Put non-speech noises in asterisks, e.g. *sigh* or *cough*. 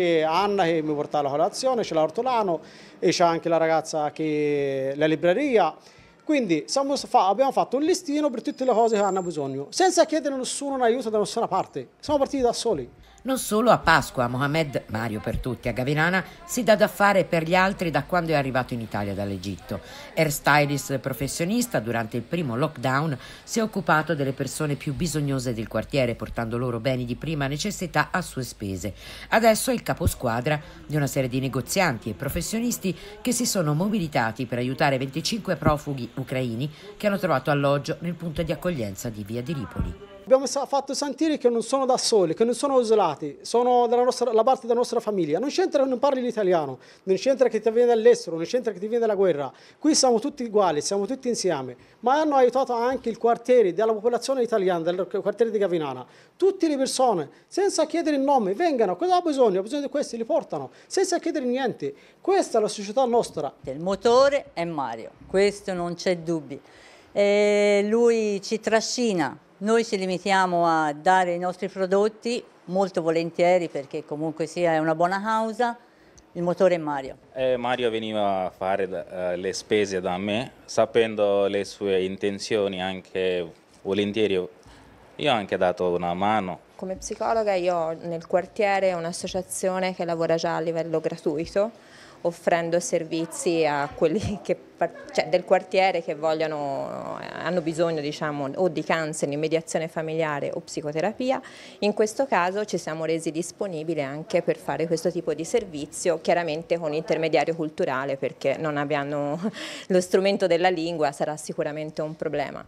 c'è Anna che mi porta la colazione, c'è l'ortolano e c'è anche la ragazza che la libreria. Quindi fa, abbiamo fatto un listino per tutte le cose che hanno bisogno, senza chiedere a nessuno un aiuto da nessuna parte. Siamo partiti da soli. Non solo a Pasqua, Mohamed Mario per tutti a Gavirana si dà da fare per gli altri da quando è arrivato in Italia dall'Egitto. Hairstylist professionista, durante il primo lockdown si è occupato delle persone più bisognose del quartiere, portando loro beni di prima necessità a sue spese. Adesso è il caposquadra di una serie di negozianti e professionisti che si sono mobilitati per aiutare 25 profughi ucraini che hanno trovato alloggio nel punto di accoglienza di Via di Ripoli abbiamo fatto sentire che non sono da soli, che non sono isolati, sono nostra, la parte della nostra famiglia. Non c'entra che non parli l'italiano, non c'entra che ti viene dall'estero, non c'entra che ti viene dalla guerra. Qui siamo tutti uguali, siamo tutti insieme. Ma hanno aiutato anche il quartiere della popolazione italiana, del quartiere di Gavinana. Tutte le persone, senza chiedere il nome, vengano, cosa ha bisogno? Ha bisogno di questi, li portano, senza chiedere niente. Questa è la società nostra. Il motore è Mario, questo non c'è dubbio. E lui ci trascina noi ci limitiamo a dare i nostri prodotti molto volentieri perché comunque sia una buona causa. Il motore è Mario. Eh, Mario veniva a fare uh, le spese da me, sapendo le sue intenzioni anche volentieri. Io ho anche dato una mano. Come psicologa io ho nel quartiere un'associazione che lavora già a livello gratuito offrendo servizi a quelli *laughs* che, cioè del quartiere che vogliono, hanno bisogno diciamo, o di counseling, mediazione familiare o psicoterapia. In questo caso ci siamo resi disponibili anche per fare questo tipo di servizio, chiaramente con intermediario culturale perché non abbiamo *laughs* lo strumento della lingua, sarà sicuramente un problema.